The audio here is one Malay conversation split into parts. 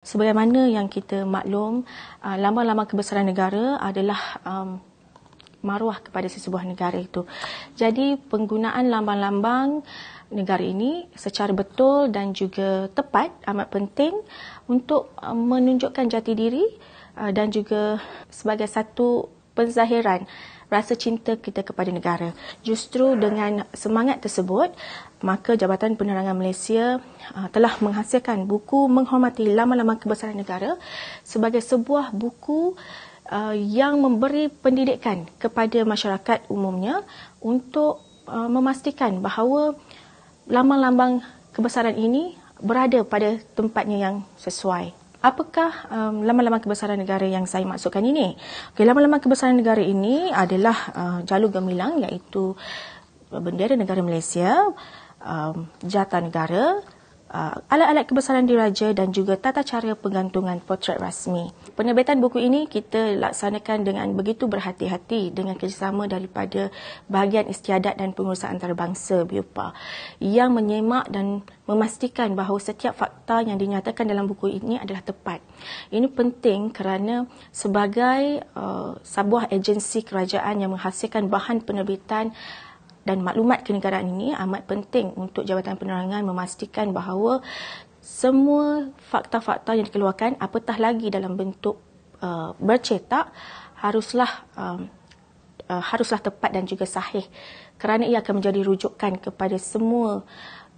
Sebagaimana yang kita maklum, ah, lambang-lambang kebesaran negara adalah um, maruah kepada sesebuah negara itu. Jadi penggunaan lambang-lambang negara ini secara betul dan juga tepat amat penting untuk um, menunjukkan jati diri ah, dan juga sebagai satu Penzahiran rasa cinta kita kepada negara. Justru dengan semangat tersebut, maka Jabatan Penerangan Malaysia uh, telah menghasilkan buku Menghormati Lama-Lama Kebesaran Negara sebagai sebuah buku uh, yang memberi pendidikan kepada masyarakat umumnya untuk uh, memastikan bahawa lambang-lambang kebesaran ini berada pada tempatnya yang sesuai apakah lama-lama um, laman kebesaran negara yang saya maksudkan ini? Okay, lama-lama kebesaran negara ini adalah uh, jalur gemilang iaitu uh, bendera negara Malaysia, um, jata negara, uh, alat-alat kebesaran diraja dan juga tata cara penggantungan potret rasmi. Penerbitan buku ini kita laksanakan dengan begitu berhati-hati dengan kerjasama daripada bahagian istiadat dan pengurusan antarabangsa BIUPA yang menyemak dan memastikan bahawa setiap faktor fakta yang dinyatakan dalam buku ini adalah tepat. Ini penting kerana sebagai uh, sebuah agensi kerajaan yang menghasilkan bahan penerbitan dan maklumat kenegaraan ini amat penting untuk Jabatan Penerangan memastikan bahawa semua fakta-fakta yang dikeluarkan apatah lagi dalam bentuk uh, bercetak haruslah um, uh, haruslah tepat dan juga sahih kerana ia akan menjadi rujukan kepada semua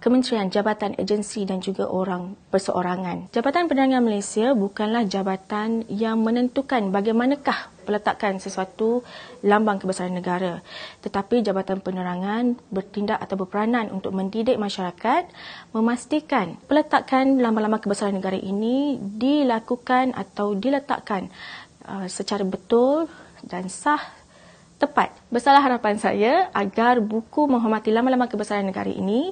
kementerian, jabatan agensi dan juga orang perseorangan. Jabatan Perdana Malaysia bukanlah jabatan yang menentukan bagaimanakah peletakan sesuatu lambang kebesaran negara. Tetapi Jabatan Penerangan bertindak atau berperanan untuk mendidik masyarakat memastikan peletakan lambang-lambang kebesaran negara ini dilakukan atau diletakkan uh, secara betul dan sah tepat. Besarlah harapan saya agar buku menghormati lama-lama kebesaran negara ini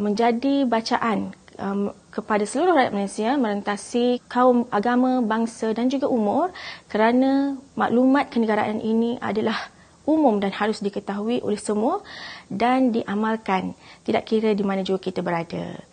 menjadi bacaan um, kepada seluruh rakyat Malaysia merentasi kaum agama, bangsa dan juga umur kerana maklumat kenegaraan ini adalah umum dan harus diketahui oleh semua dan diamalkan tidak kira di mana juga kita berada.